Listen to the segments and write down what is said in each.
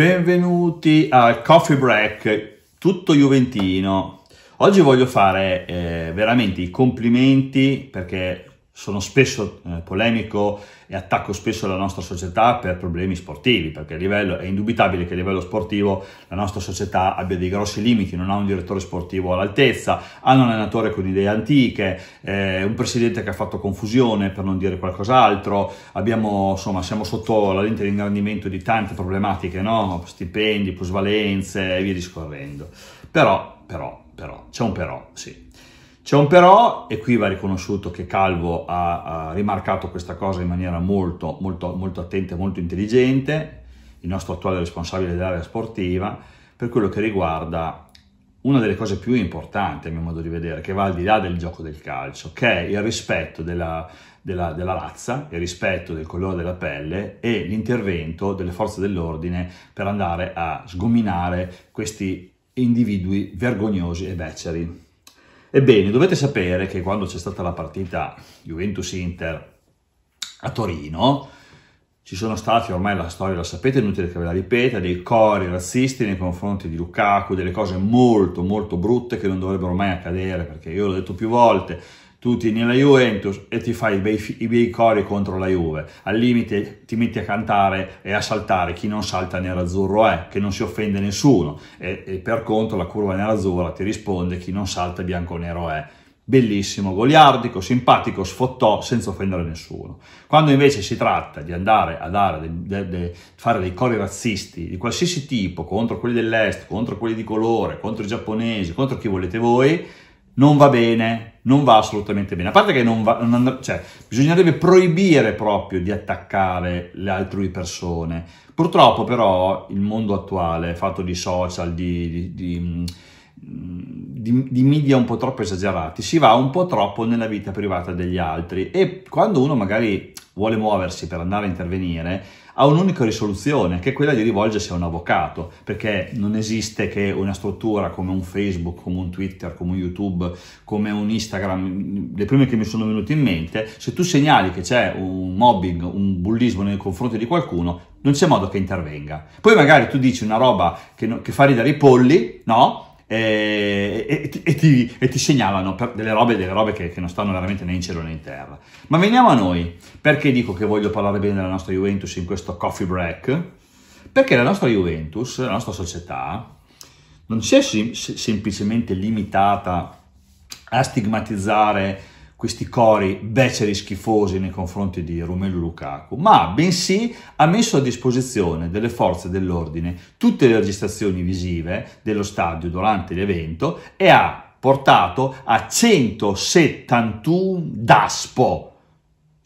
Benvenuti al Coffee Break, tutto Juventino. Oggi voglio fare eh, veramente i complimenti perché sono spesso eh, polemico e attacco spesso la nostra società per problemi sportivi, perché livello, è indubitabile che a livello sportivo la nostra società abbia dei grossi limiti, non ha un direttore sportivo all'altezza, ha un allenatore con idee antiche, eh, un presidente che ha fatto confusione per non dire qualcos'altro, abbiamo, insomma, siamo sotto la lente di ingrandimento di tante problematiche, no? stipendi, plusvalenze e via discorrendo. Però, però, però, c'è un però, sì. C'è un però, e qui va riconosciuto che Calvo ha, ha, rimarcato questa cosa in maniera molto, molto, molto attenta e molto intelligente, il nostro attuale responsabile dell'area sportiva, per quello che riguarda una delle cose più importanti a mio modo di vedere, che va al di là del gioco del calcio, che è il rispetto della, della, della razza, il rispetto del colore della pelle e l'intervento delle forze dell'ordine per andare a sgominare questi individui vergognosi e beceri. Ebbene, dovete sapere che quando c'è stata la partita Juventus-Inter a Torino, ci sono stati, ormai la storia la sapete, inutile che ve la ripeta, dei cori razzisti nei confronti di Lukaku, delle cose molto molto brutte che non dovrebbero mai accadere, perché io l'ho detto più volte, tu tieni la Juventus e ti fai i bei, i bei cori contro la Juve, al limite ti metti a cantare e a saltare, chi non salta nerazzurro è, che non si offende nessuno, e, e per contro la curva nerazzurra ti risponde chi non salta bianco-nero è bellissimo, goliardico, simpatico, sfottò senza offendere nessuno. Quando invece si tratta di andare a dare, de, de, fare dei cori razzisti di qualsiasi tipo contro quelli dell'est, contro quelli di colore, contro i giapponesi, contro chi volete voi, non va bene, non va assolutamente bene. A parte che non va, non and- cioè, bisognerebbe proibire proprio di attaccare le altre persone. Purtroppo però il mondo attuale, fatto di social, di, di, di di, di, media un po' troppo esagerati, si va un po' troppo nella vita privata degli altri e quando uno magari vuole muoversi per andare a intervenire ha un'unica risoluzione che è quella di rivolgersi a un avvocato perché non esiste che una struttura come un Facebook, come un Twitter, come un YouTube, come un Instagram, le prime che mi sono venute in mente, se tu segnali che c'è un mobbing, un bullismo nei confronti di qualcuno, non c'è modo che intervenga. Poi magari tu dici una roba che, che fa ridere i polli, no? Eh, e, e, ti, e, ti, e, ti, segnalano delle robe, delle robe che, che, non stanno veramente né in cielo né in terra. Ma veniamo a noi, perché dico che voglio parlare bene della nostra Juventus in questo coffee break? Perché la nostra Juventus, la nostra società, non si è sem- semplicemente limitata a stigmatizzare questi cori beceri schifosi nei confronti di Romelu Lukaku, ma bensì ha messo a disposizione delle forze dell'ordine tutte le registrazioni visive dello stadio durante l'evento e ha portato a 171 DASPO,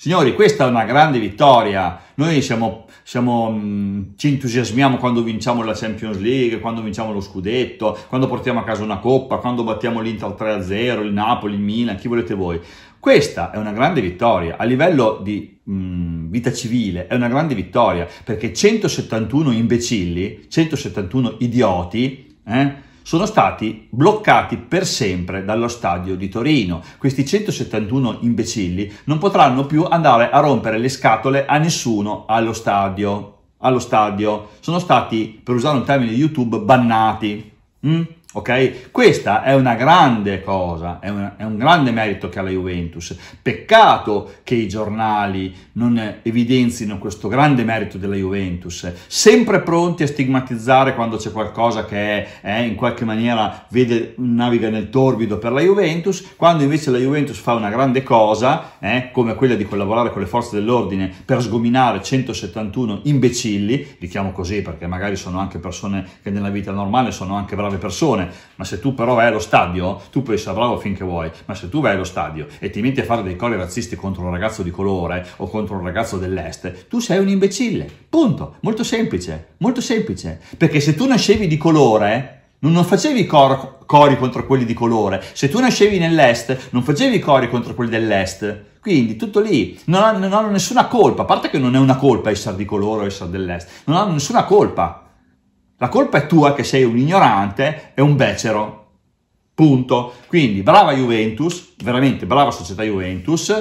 Signori, questa è una grande vittoria. Noi siamo, siamo, mm, ci entusiasmiamo quando vinciamo la Champions League, quando vinciamo lo scudetto, quando portiamo a casa una coppa, quando battiamo l'Inter 3-0, il Napoli, il Milan, chi volete voi. Questa è una grande vittoria. A livello di mh, mm, vita civile è una grande vittoria perché 171 imbecilli, 171 idioti, eh, sono stati bloccati per sempre dallo stadio di Torino. Questi 171 imbecilli non potranno più andare a rompere le scatole a nessuno allo stadio. Allo stadio. Sono stati, per usare un termine di YouTube, bannati. Mm? ok? Questa è una grande cosa, è, una, è un grande merito che ha la Juventus. Peccato che i giornali non evidenzino questo grande merito della Juventus, sempre pronti a stigmatizzare quando c'è qualcosa che è, eh, in qualche maniera vede, naviga nel torbido per la Juventus, quando invece la Juventus fa una grande cosa, eh, come quella di collaborare con le forze dell'ordine per sgominare 171 imbecilli, li chiamo così perché magari sono anche persone che nella vita normale sono anche brave persone, televisione, ma se tu però vai allo stadio, tu puoi essere bravo finché vuoi, ma se tu vai allo stadio e ti metti a fare dei cori razzisti contro un ragazzo di colore o contro un ragazzo dell'est, tu sei un imbecille, punto, molto semplice, molto semplice, perché se tu nascevi di colore, non facevi cor- cori contro quelli di colore, se tu nascevi nell'est, non facevi cori contro quelli dell'est, quindi tutto lì, non hanno, non hanno nessuna colpa, a parte che non è una colpa essere di colore o essere dell'est, non hanno nessuna colpa, la colpa è tua che sei un ignorante e un becero. Punto. Quindi brava Juventus, veramente brava società Juventus,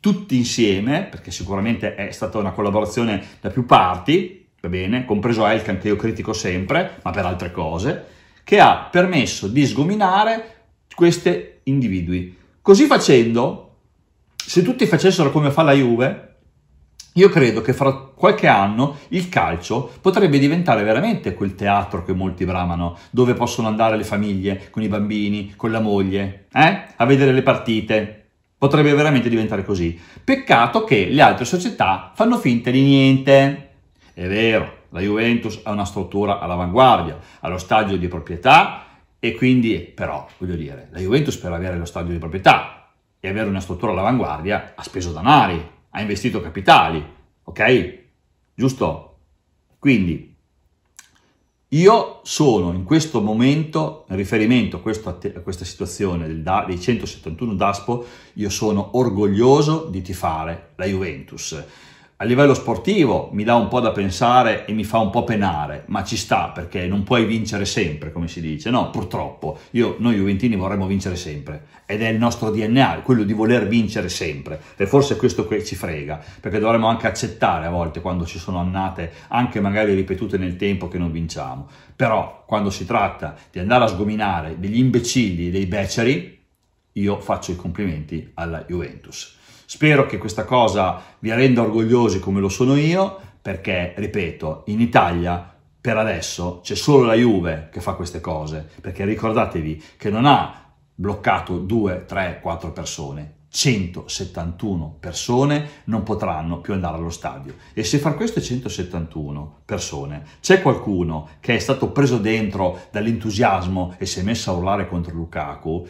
tutti insieme, perché sicuramente è stata una collaborazione da più parti, va bene, compreso Elkan che io critico sempre, ma per altre cose, che ha permesso di sgominare questi individui. Così facendo, se tutti facessero come fa la Juve, io credo che fra qualche anno il calcio potrebbe diventare veramente quel teatro che molti bramano, dove possono andare le famiglie con i bambini, con la moglie, eh? a vedere le partite. Potrebbe veramente diventare così. Peccato che le altre società fanno finta di niente. È vero, la Juventus ha una struttura all'avanguardia, ha lo stadio di proprietà e quindi, però, voglio dire, la Juventus per avere lo stadio di proprietà e avere una struttura all'avanguardia ha speso denari, ha investito capitali, ok? Giusto? Quindi io sono in questo momento, in riferimento a, questo, a questa situazione da, dei 171 DASPO, io sono orgoglioso di tifare la Juventus a livello sportivo mi dà un po' da pensare e mi fa un po' penare, ma ci sta perché non puoi vincere sempre, come si dice. No, purtroppo, io, noi Juventini vorremmo vincere sempre ed è il nostro DNA, quello di voler vincere sempre e forse questo che ci frega, perché dovremmo anche accettare a volte quando ci sono annate, anche magari ripetute nel tempo, che non vinciamo. Però quando si tratta di andare a sgominare degli imbecilli, dei beceri, io faccio i complimenti alla Juventus. Spero che questa cosa vi renda orgogliosi come lo sono io, perché, ripeto, in Italia per adesso c'è solo la Juve che fa queste cose, perché ricordatevi che non ha bloccato 2, 3, 4 persone, 171 persone non potranno più andare allo stadio. E se fra queste 171 persone c'è qualcuno che è stato preso dentro dall'entusiasmo e si è messo a urlare contro Lukaku,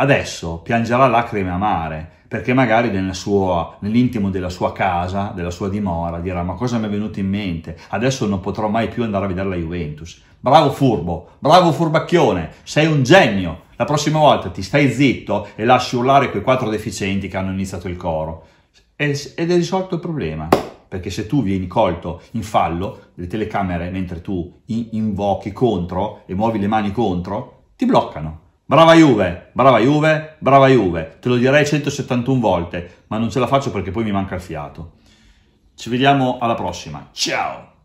adesso piangerà lacrime amare, perché magari nel suo, nell'intimo della sua casa, della sua dimora, dirà ma cosa mi è venuto in mente? Adesso non potrò mai più andare a vedere la Juventus. Bravo furbo, bravo furbacchione, sei un genio. La prossima volta ti stai zitto e lasci urlare quei quattro deficienti che hanno iniziato il coro. Ed è risolto il problema perché se tu vieni colto in fallo, le telecamere mentre tu invochi contro e muovi le mani contro, ti bloccano. Brava Juve, brava Juve, brava Juve, te lo direi 171 volte, ma non ce la faccio perché poi mi manca il fiato. Ci vediamo alla prossima, ciao!